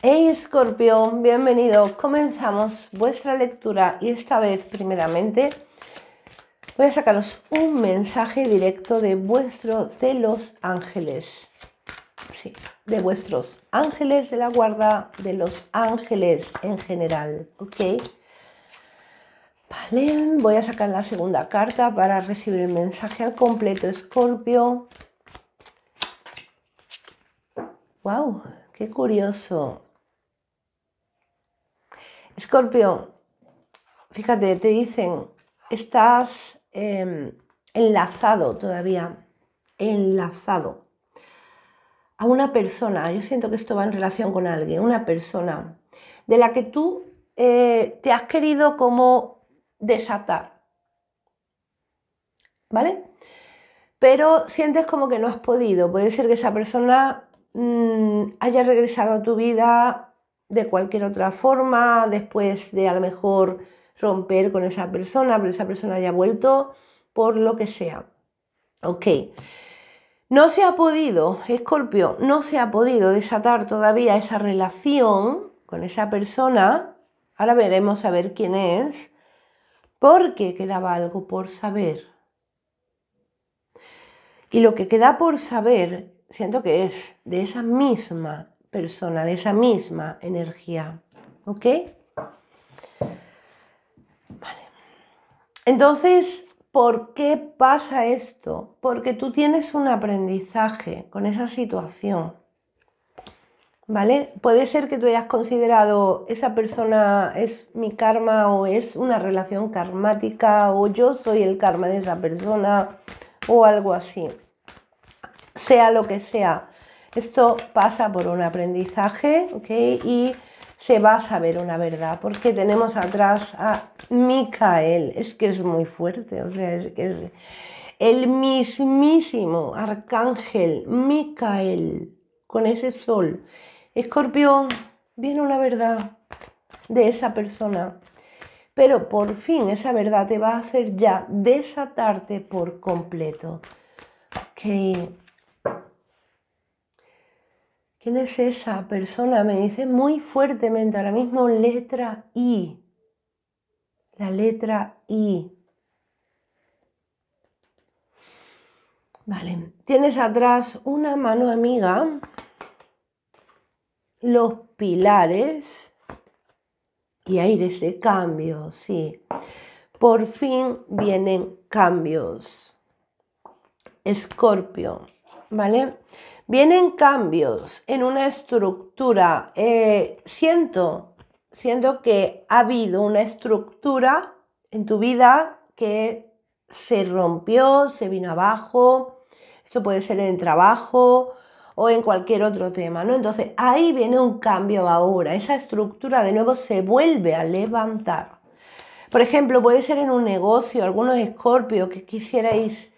Hey escorpión, bienvenido. Comenzamos vuestra lectura y esta vez primeramente voy a sacaros un mensaje directo de vuestros, de los ángeles. Sí, de vuestros ángeles de la guarda, de los ángeles en general, ¿ok? Vale, voy a sacar la segunda carta para recibir el mensaje al completo, escorpio. ¡Wow! Qué curioso. Escorpio, fíjate, te dicen, estás em, enlazado todavía, enlazado a una persona, yo siento que esto va en relación con alguien, una persona de la que tú eh, te has querido como desatar, ¿vale? Pero sientes como que no has podido, puede ser que esa persona mm, haya regresado a tu vida de cualquier otra forma, después de a lo mejor romper con esa persona, pero esa persona haya vuelto por lo que sea. Ok. No se ha podido, Escorpio, no se ha podido desatar todavía esa relación con esa persona. Ahora veremos a ver quién es, porque quedaba algo por saber. Y lo que queda por saber, siento que es de esa misma persona, de esa misma energía. ¿Ok? Vale. Entonces, ¿por qué pasa esto? Porque tú tienes un aprendizaje con esa situación. ¿Vale? Puede ser que tú hayas considerado esa persona es mi karma o es una relación karmática o yo soy el karma de esa persona o algo así. Sea lo que sea, esto pasa por un aprendizaje ¿ok? y se va a saber una verdad, porque tenemos atrás a Micael, es que es muy fuerte, o sea, es que es el mismísimo arcángel Micael con ese sol. Escorpión, viene una verdad de esa persona, pero por fin esa verdad te va a hacer ya desatarte por completo. ¿ok?, ¿Quién es esa persona? Me dice muy fuertemente ahora mismo letra I. La letra I. Vale, tienes atrás una mano amiga, los pilares y aires de cambio, sí. Por fin vienen cambios. Escorpio. ¿vale? Vienen cambios en una estructura. Eh, siento, siento que ha habido una estructura en tu vida que se rompió, se vino abajo. Esto puede ser en el trabajo o en cualquier otro tema, ¿no? Entonces ahí viene un cambio ahora. Esa estructura de nuevo se vuelve a levantar. Por ejemplo, puede ser en un negocio, algunos escorpios que quisierais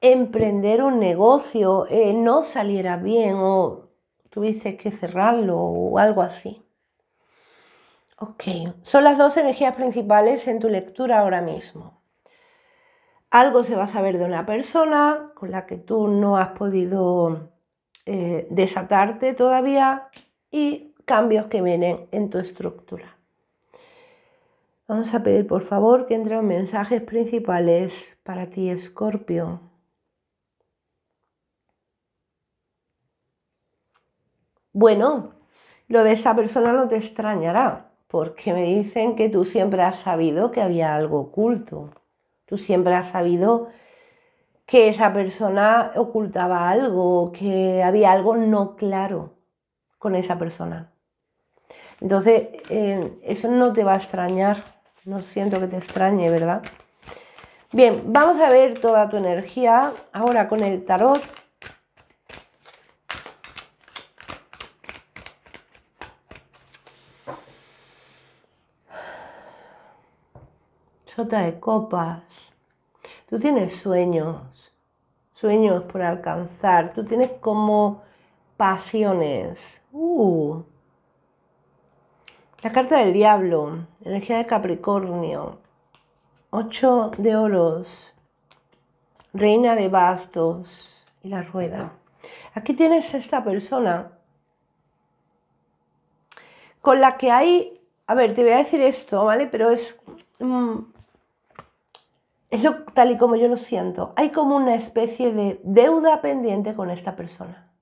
emprender un negocio eh, no saliera bien o tuviste que cerrarlo o algo así. Ok, son las dos energías principales en tu lectura ahora mismo. Algo se va a saber de una persona con la que tú no has podido eh, desatarte todavía y cambios que vienen en tu estructura. Vamos a pedir por favor que entren mensajes principales para ti, Scorpio Bueno, lo de esa persona no te extrañará, porque me dicen que tú siempre has sabido que había algo oculto. Tú siempre has sabido que esa persona ocultaba algo, que había algo no claro con esa persona. Entonces, eh, eso no te va a extrañar. No siento que te extrañe, ¿verdad? Bien, vamos a ver toda tu energía ahora con el tarot sota de copas. Tú tienes sueños, sueños por alcanzar, tú tienes como pasiones. Uh. La carta del diablo, energía de Capricornio, Ocho de oros, reina de bastos y la rueda. Aquí tienes esta persona con la que hay, a ver, te voy a decir esto, ¿vale? Pero es, mm, es lo, tal y como yo lo siento. Hay como una especie de deuda pendiente con esta persona.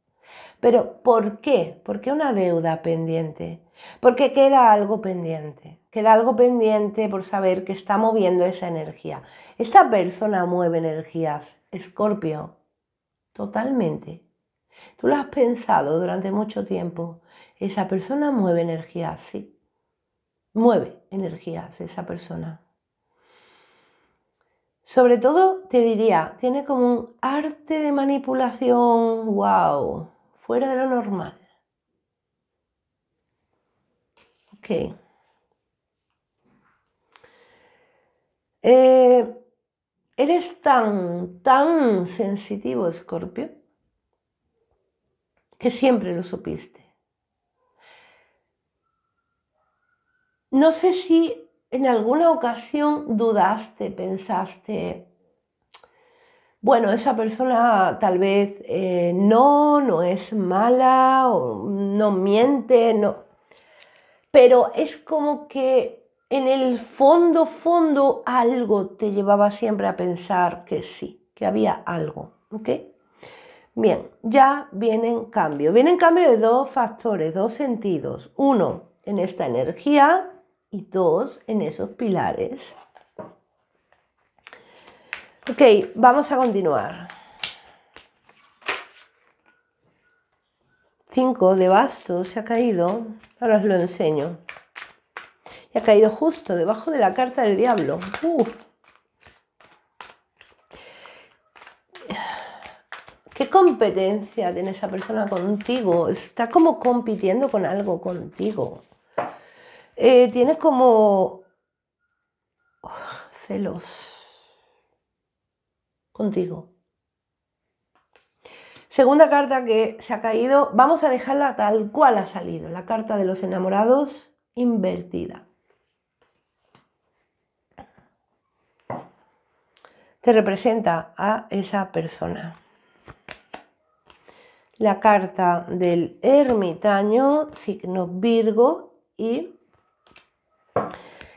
Pero ¿por qué? ¿Por qué una deuda pendiente? Porque queda algo pendiente. Queda algo pendiente por saber que está moviendo esa energía. Esta persona mueve energías, Escorpio, totalmente. Tú lo has pensado durante mucho tiempo. Esa persona mueve energías, sí. Mueve energías esa persona. Sobre todo te diría, tiene como un arte de manipulación, wow, fuera de lo normal. Ok. Eh, eres tan, tan sensitivo, Scorpio, que siempre lo supiste. No sé si en alguna ocasión dudaste, pensaste, bueno, esa persona tal vez eh, no, no es mala, o no miente, no. Pero es como que en el fondo, fondo, algo te llevaba siempre a pensar que sí, que había algo, ¿ok? Bien, ya viene en cambio, viene en cambio de dos factores, dos sentidos. Uno, en esta energía dos en esos pilares. Ok, vamos a continuar. cinco de bastos se ha caído, ahora os lo enseño. Y ha caído justo debajo de la carta del diablo. Uh. ¿Qué competencia tiene esa persona contigo? Está como compitiendo con algo contigo. Eh, tienes como oh, celos contigo. Segunda carta que se ha caído, vamos a dejarla tal cual ha salido, la carta de los enamorados invertida. Te representa a esa persona. La carta del ermitaño, signo Virgo y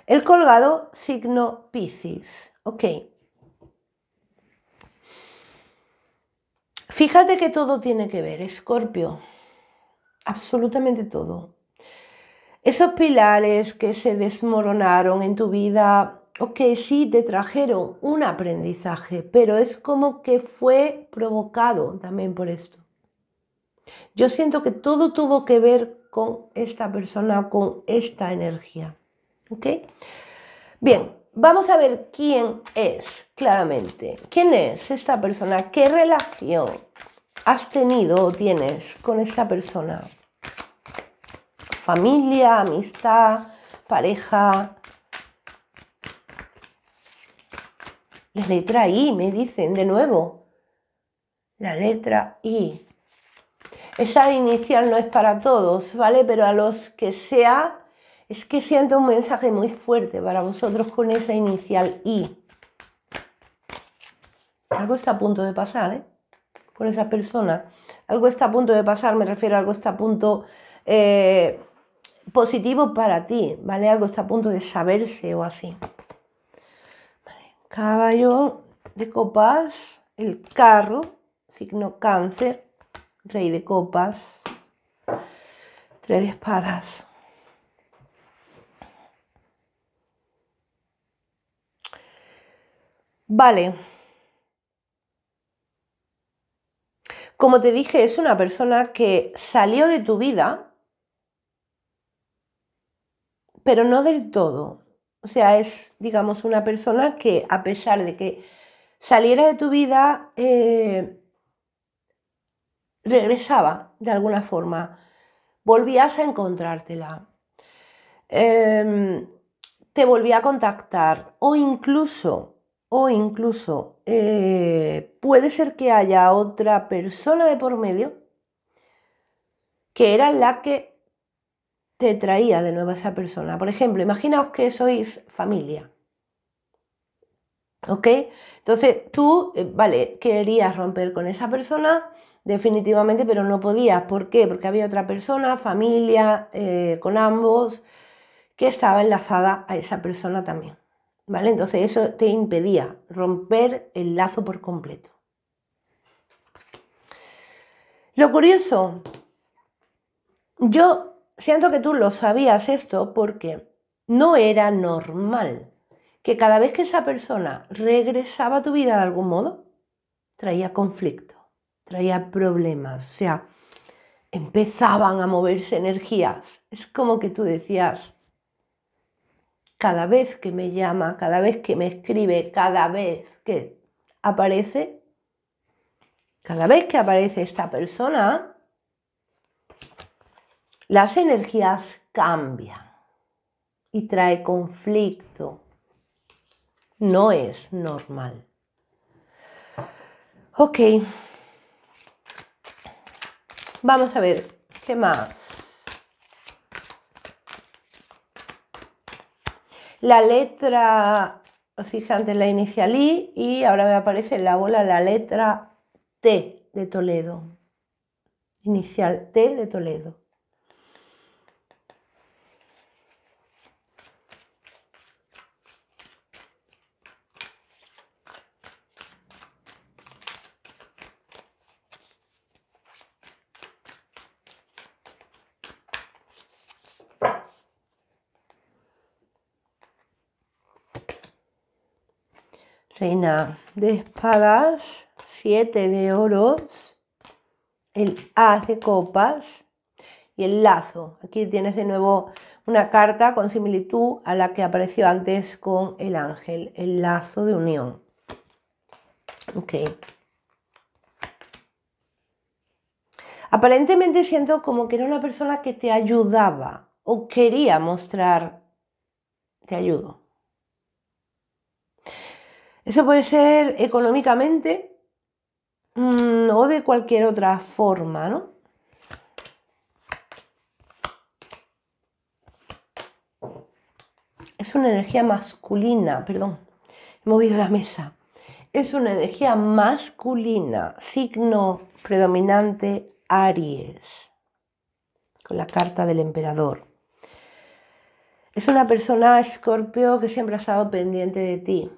el colgado, signo Piscis. Ok. Fíjate que todo tiene que ver, Escorpio. Absolutamente todo. Esos pilares que se desmoronaron en tu vida, que sí, te trajeron un aprendizaje, pero es como que fue provocado también por esto. Yo siento que todo tuvo que ver con esta persona, con esta energía. Bien, vamos a ver quién es claramente. ¿Quién es esta persona? ¿Qué relación has tenido o tienes con esta persona? Familia, amistad, pareja. La letra I, me dicen de nuevo. La letra I. Esa inicial no es para todos, ¿vale? Pero a los que sea es que siento un mensaje muy fuerte para vosotros con esa inicial I. Algo está a punto de pasar, ¿eh? Con esa persona. Algo está a punto de pasar, me refiero a algo está a punto eh, positivo para ti, ¿vale? Algo está a punto de saberse o así. Caballo de copas, el carro, signo cáncer, rey de copas, tres de espadas. Vale. Como te dije, es una persona que salió de tu vida, pero no del todo. O sea, es, digamos, una persona que a pesar de que saliera de tu vida, eh, regresaba de alguna forma, volvías a encontrártela, em, te volvía a contactar o incluso o incluso eh, puede ser que haya otra persona de por medio que era la que te traía de nuevo a esa persona. Por ejemplo, imaginaos que sois familia. ¿Ok? Entonces tú, eh, vale, querías romper con esa persona definitivamente, pero no podías. ¿Por qué? Porque había otra persona, familia, eh, con ambos, que estaba enlazada a esa persona también. Entonces eso te impedía romper el lazo por completo. Lo curioso, yo siento que tú lo sabías esto porque no era normal que cada vez que esa persona regresaba a tu vida de algún modo, traía conflicto, traía problemas, o sea, empezaban a moverse energías. Es como que tú decías, cada vez que me llama, cada vez que me escribe, cada vez que aparece, cada vez que aparece esta persona, las energías cambian y trae conflicto. No es normal. Ok. Vamos a ver qué más. la letra, os dije antes la inicial I y ahora me aparece en la bola la letra T de Toledo. Inicial T de Toledo. reina de espadas, siete de oros, el haz de copas y el lazo. Aquí tienes de nuevo una carta con similitud a la que apareció antes con el ángel, el lazo de unión. Ok. Aparentemente siento como que era una persona que te ayudaba o quería mostrar, te ayudo. Eso puede ser económicamente mm, o de cualquier otra forma, ¿no? Es una energía masculina, perdón, he movido la mesa. Es una energía masculina, signo predominante Aries, con la carta del emperador. Es una persona, Escorpio, que siempre ha estado pendiente de ti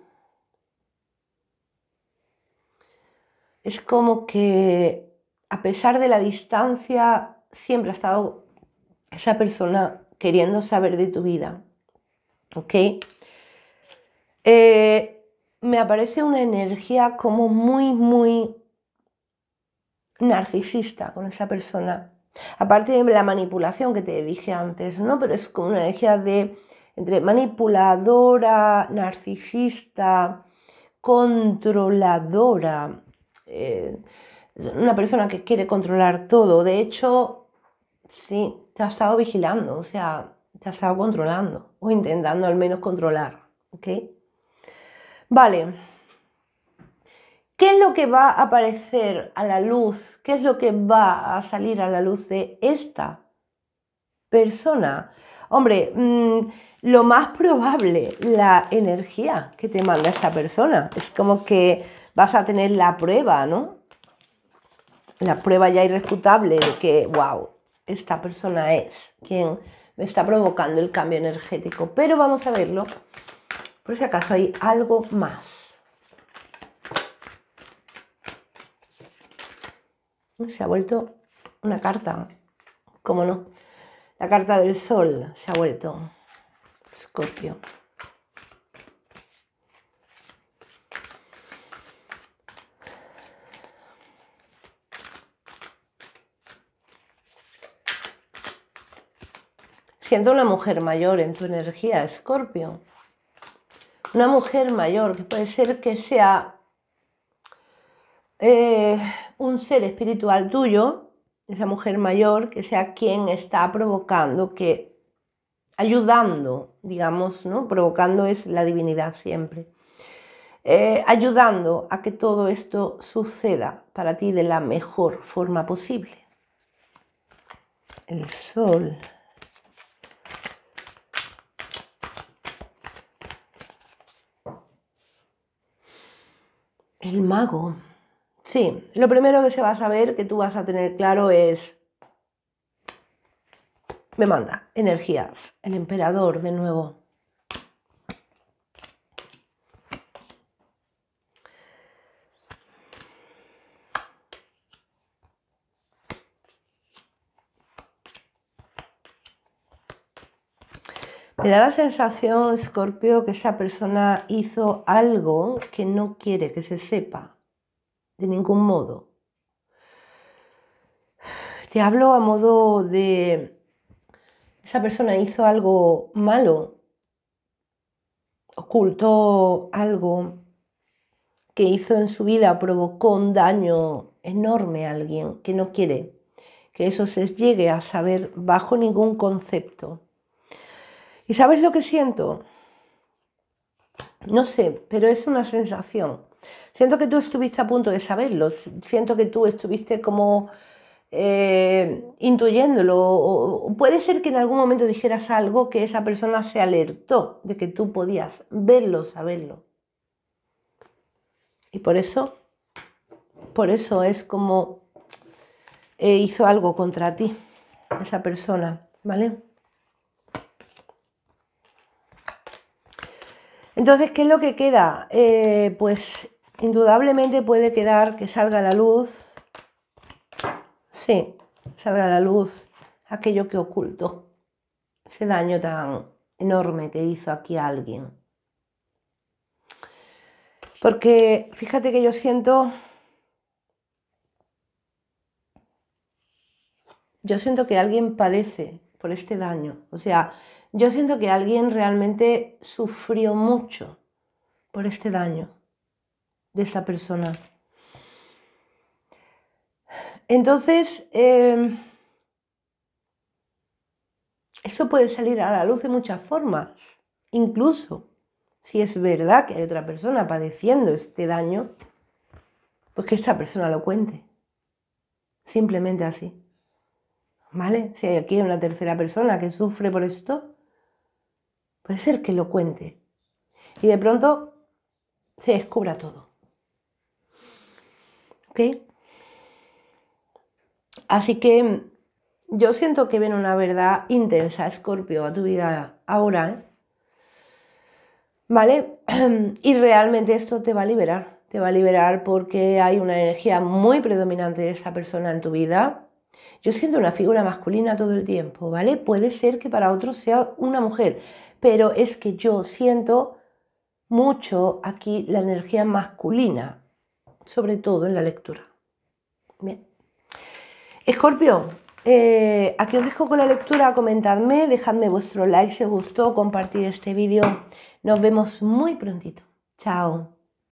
es como que a pesar de la distancia, siempre ha estado esa persona queriendo saber de tu vida. ¿Ok? Eh, me aparece una energía como muy, muy narcisista con esa persona. Aparte de la manipulación que te dije antes, ¿no? Pero es como una energía de entre manipuladora, narcisista, controladora. Eh, una persona que quiere controlar todo. De hecho, sí, te ha estado vigilando, o sea, te ha estado controlando o intentando al menos controlar. ¿Ok? Vale. ¿Qué es lo que va a aparecer a la luz? ¿Qué es lo que va a salir a la luz de esta persona? Hombre, mm, lo más probable, la energía que te manda esa persona. Es como que vas a tener la prueba, ¿no? La prueba ya irrefutable de que, wow, esta persona es quien me está provocando el cambio energético. Pero vamos a verlo por si acaso hay algo más. Se ha vuelto una carta, ¿cómo no? La carta del sol se ha vuelto, Escorpio. siendo una mujer mayor en tu energía, Escorpio. Una mujer mayor que puede ser que sea eh, un ser espiritual tuyo, esa mujer mayor, que sea quien está provocando, que ayudando, digamos, ¿no? Provocando es la divinidad siempre. Eh, ayudando a que todo esto suceda para ti de la mejor forma posible. El sol. El mago. Sí, lo primero que se va a saber, que tú vas a tener claro es... Me manda energías. El emperador, de nuevo. Me da la sensación, Scorpio, que esa persona hizo algo que no quiere que se sepa, de ningún modo. Te hablo a modo de, esa persona hizo algo malo, ocultó algo que hizo en su vida, provocó un daño enorme a alguien que no quiere que eso se llegue a saber bajo ningún concepto. ¿Y sabes lo que siento? No sé, pero es una sensación. Siento que tú estuviste a punto de saberlo, siento que tú estuviste como eh, intuyéndolo. O puede ser que en algún momento dijeras algo que esa persona se alertó de que tú podías verlo, saberlo. Y por eso, por eso es como eh, hizo algo contra ti, esa persona, ¿vale? Entonces, ¿qué es lo que queda? Eh, pues indudablemente puede quedar que salga la luz. Sí, salga la luz aquello que oculto. Ese daño tan enorme que hizo aquí alguien. Porque fíjate que yo siento... Yo siento que alguien padece por este daño. O sea, yo siento que alguien realmente sufrió mucho por este daño de esta persona. Entonces, em, eso puede salir a la luz de muchas formas. Incluso si es verdad que hay otra persona padeciendo este daño, pues que esta persona lo cuente. Simplemente así. ¿Vale? Si hay aquí una tercera persona que sufre por esto, Puede ser que lo cuente. Y de pronto se descubra todo. ¿Ok? Así que yo siento que viene una verdad intensa, Scorpio, a tu vida ahora. ¿Vale? Y realmente esto te va a liberar. Te va a liberar porque hay una energía muy predominante de esa persona en tu vida yo siento una figura masculina todo el tiempo, ¿vale? Puede ser que para otros sea una mujer, pero es que yo siento mucho aquí la energía masculina, sobre todo en la lectura. Bien. Escorpio, eh, aquí os dejo con la lectura, comentadme, dejadme vuestro like si os gustó, compartid este vídeo. Nos vemos muy prontito. Chao.